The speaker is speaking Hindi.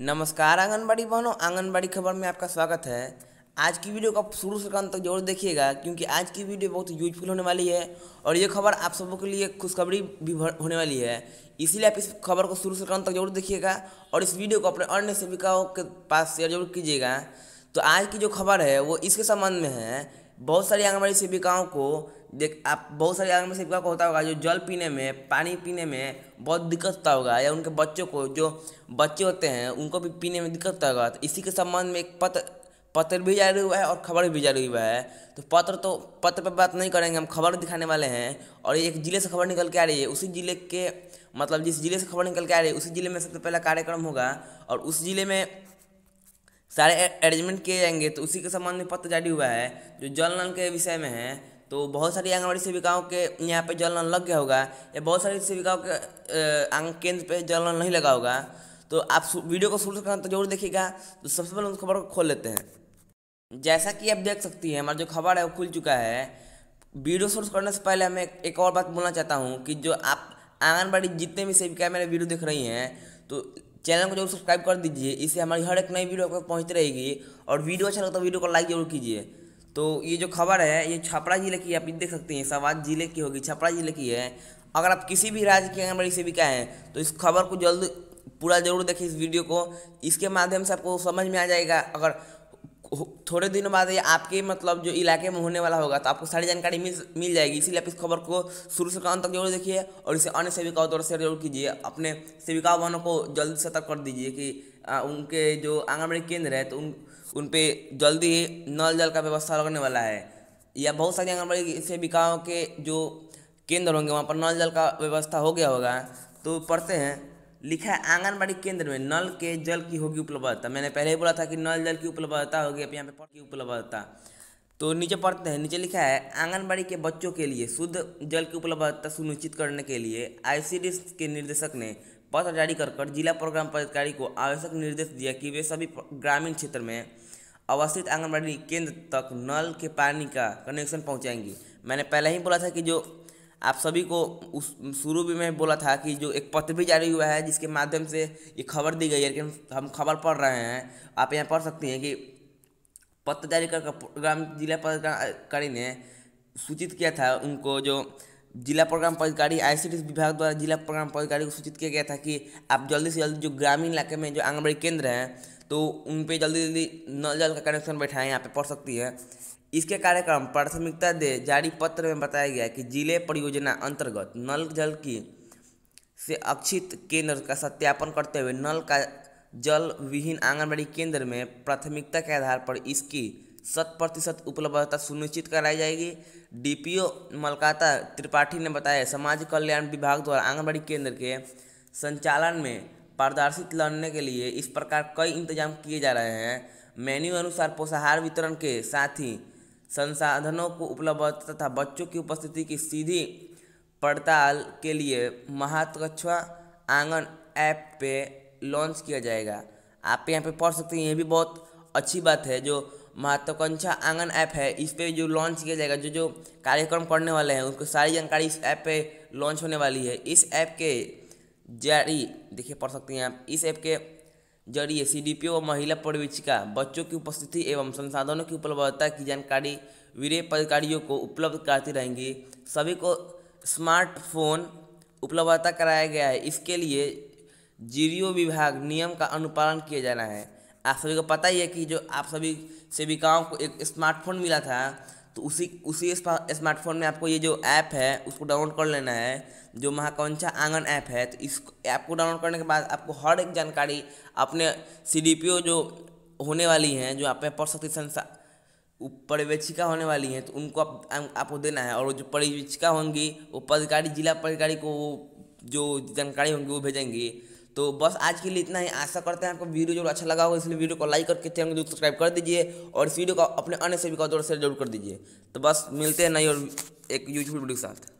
नमस्कार आंगनबाड़ी बहनों आंगनबाड़ी खबर में आपका स्वागत है आज की वीडियो को आप शुरू से अंत तक जरूर देखिएगा क्योंकि आज की वीडियो बहुत यूजफुल होने वाली है और ये खबर आप सबों के लिए खुशखबरी भी होने वाली है इसीलिए आप इस खबर को शुरू से अंत तक जरूर देखिएगा और इस वीडियो को अपने अन्य सेविकाओं के पास शेयर जरूर कीजिएगा तो आज की जो खबर है वो इसके संबंध में है बहुत सारी आंगनबाड़ी सेविकाओं को देख आप बहुत सारी आंगनबाड़ी सेविका को होता होगा जो जल पीने में पानी पीने में बहुत दिक्कत होता होगा या उनके बच्चों को जो बच्चे होते हैं उनको भी पीने में दिक्कत होता होगा तो इसी के संबंध में एक पत्र पत्र भी जारी हुआ है और खबर भी जारी हुआ है तो पत्र तो पत्र पर बात नहीं करेंगे हम खबर दिखाने वाले हैं और एक ज़िले से खबर निकल के आ रही है उसी ज़िले के मतलब जिस ज़िले से खबर निकल के आ रही है उसी ज़िले में सबसे पहला कार्यक्रम होगा और उस ज़िले में सारे अरेंजमेंट किए जाएंगे तो उसी के संबंध में पत्र जारी हुआ है जो जल नल के विषय में है तो बहुत सारी आंगनबाड़ी सेविकाओं के यहाँ पे जल नल लग गया होगा या बहुत सारी सेविकाओं के आंग केंद्र पे जल नल नहीं लगा होगा तो आप वीडियो को शुरू करना तो जरूर देखिएगा तो सबसे पहले उस खबर को खोल लेते हैं जैसा कि आप देख सकती हैं हमारा जो खबर है वो खुल चुका है वीडियो शुरू करने से पहले मैं एक और बात बोलना चाहता हूँ कि जो आप आंगनबाड़ी जितने भी सेविकाएँ मेरे वीडियो देख रही हैं तो चैनल को जरूर सब्सक्राइब कर दीजिए इससे हमारी हर एक नई वीडियो आपको पहुँचती रहेगी और वीडियो अच्छा लगता तो है वीडियो को लाइक जरूर कीजिए तो ये जो खबर है ये छपरा जिले की आप देख सकते हैं सवाद जिले की होगी छपरा जिले की है अगर आप किसी भी राज्य की आंगनबाड़ी सेविका हैं तो इस खबर को जल्द पूरा जरूर देखिए इस वीडियो को इसके माध्यम से आपको समझ में आ जाएगा अगर थोड़े दिनों बाद ये आपके मतलब जो इलाके में होने वाला होगा तो आपको सारी जानकारी मिल मिल जाएगी इसीलिए आप इस खबर को शुरू से अंत तक जरूर देखिए और इसे अन्य सेविकाओं द्वारा शेयर जरूर कीजिए अपने सेविका वनों को जल्दी सतर्क कर दीजिए कि आ, उनके जो आंगनबाड़ी केंद्र है तो उन उन पर जल्दी ही नल जल का व्यवस्था लगने वाला है या बहुत सारी आंगनबाड़ी सेविकाओं के जो केंद्र होंगे वहाँ पर नल जल का व्यवस्था हो गया होगा तो पढ़ते हैं लिखा है आंगनबाड़ी केंद्र में नल के जल की होगी उपलब्धता मैंने पहले ही बोला था कि नल जल की उपलब्धता होगी अब यहाँ पे की उपलब्धता तो नीचे पढ़ते हैं नीचे लिखा है आंगनबाड़ी के बच्चों के लिए शुद्ध जल की उपलब्धता सुनिश्चित करने के लिए आई के निर्देशक ने पत्र जारी कर कर जिला प्रोग्राम पदाधिकारी को आवश्यक निर्देश दिया कि वे सभी ग्रामीण क्षेत्र में अवस्थित आंगनबाड़ी केंद्र तक नल के पानी का कनेक्शन पहुंचाएंगी मैंने पहले ही बोला था कि जो आप सभी को उस शुरू भी में बोला था कि जो एक पत्र भी जारी हुआ है जिसके माध्यम से ये खबर दी गई है लेकिन हम खबर पढ़ रहे हैं आप यहाँ पढ़ सकते हैं कि पत्र जारी कर प्रोग्राम जिला पदाधिकारी ने सूचित किया था उनको जो जिला प्रोग्राम पदाधिकारी आई विभाग द्वारा जिला प्रोग्राम पदाधिकारी को सूचित किया गया था कि आप जल्दी से जल्दी जो ग्रामीण इलाके में जो आंगनबाड़ी केंद्र हैं तो उन पर जल्दी जल्दी नल जल का कनेक्शन बैठाएं यहाँ पे पड़ सकती है इसके कार्यक्रम प्राथमिकता दे जारी पत्र में बताया गया कि जिले परियोजना अंतर्गत नल जल की से अक्षित केंद्र का सत्यापन करते हुए नल का जल विहीन आंगनबाड़ी केंद्र में प्राथमिकता के आधार पर इसकी शत प्रतिशत उपलब्धता सुनिश्चित कराई जाएगी डीपीओ मलकाता त्रिपाठी ने बताया समाज कल्याण विभाग द्वारा आंगनबाड़ी केंद्र के संचालन में पारदर्शित लड़ने के लिए इस प्रकार कई इंतजाम किए जा रहे हैं मेन्यू अनुसार पोषाहार वितरण के साथ ही संसाधनों को उपलब्ध तथा बच्चों की उपस्थिति की सीधी पड़ताल के लिए महत्वक्षा आंगन ऐप पे लॉन्च किया जाएगा आप यहाँ पे पढ़ सकते हैं ये भी बहुत अच्छी बात है जो महत्वाकांक्षा आंगन ऐप है इस पर जो लॉन्च किया जाएगा जो जो कार्यक्रम करने वाले हैं उनको सारी जानकारी इस ऐप पे लॉन्च होने वाली है इस ऐप के जारी देखिए पढ़ सकते हैं आप इस ऐप के जरिए सी डी पी ओ महिला प्रवेशिका बच्चों की उपस्थिति एवं संसाधनों की उपलब्धता की जानकारी वीरे पदाधिकारियों को उपलब्ध कराती रहेंगी सभी को स्मार्टफोन उपलब्धता कराया गया है इसके लिए जीरियो विभाग नियम का अनुपालन किया जाना है आप सभी को पता ही है कि जो आप सभी सेविकाओं को एक स्मार्टफोन मिला था तो उसी उसी स्मार्टफोन में आपको ये जो ऐप है उसको डाउनलोड कर लेना है जो महाकांक्षा आंगन ऐप है तो इस ऐप को डाउनलोड करने के बाद आपको हर एक जानकारी अपने सी जो होने वाली हैं जो आपके प्रशक्ति पढ़ सकती संसा पर्यवेक्षिका होने वाली हैं तो उनको आप, आप आपको देना है और जो पर्यवेक्षिका होंगी वो पदाधिकारी जिला पदाधिकारी को जो जानकारी होंगी वो भेजेंगी तो बस आज के लिए इतना ही आशा करते हैं आपको वीडियो जरूर अच्छा लगा होगा इसलिए वीडियो को लाइक करके चैनल को जरूर सब्सक्राइब कर दीजिए और इस वीडियो को अपने अन्य सभी का जोर से जरूर कर दीजिए तो बस मिलते हैं नई और एक यूजफुल वीडियो के साथ